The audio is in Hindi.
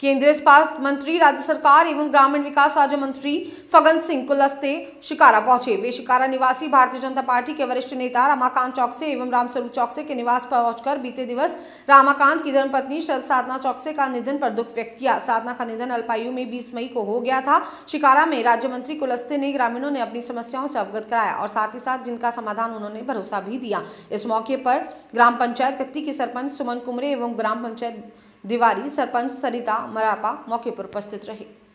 केंद्रीय इस्पात मंत्री राज्य सरकार एवं ग्रामीण विकास राज्य मंत्री फगन सिंह कुलस्ते शिकारा पहुंचे वे शिकारा निवासी भारतीय जनता पार्टी के वरिष्ठ नेता रमाकांत चौकसे एवं रामस्वरूप चौकसे के निवास पहुंचकर बीते दिवस रामाकांत की धर्मपत्नी साधना चौकसे का निधन पर दुख व्यक्त किया साधना का निधन अल्पायु में बीस मई को हो गया था शिकारा में राज्य मंत्री कुलस्ते ने ग्रामीणों ने अपनी समस्याओं से अवगत कराया और साथ ही साथ जिनका समाधान उन्होंने भरोसा भी दिया इस मौके पर ग्राम पंचायत कत्ती के सरपंच सुमन कुमरे एवं ग्राम पंचायत दिवारी सरपंच सरिता मरापा मौके पर उपस्थित रहे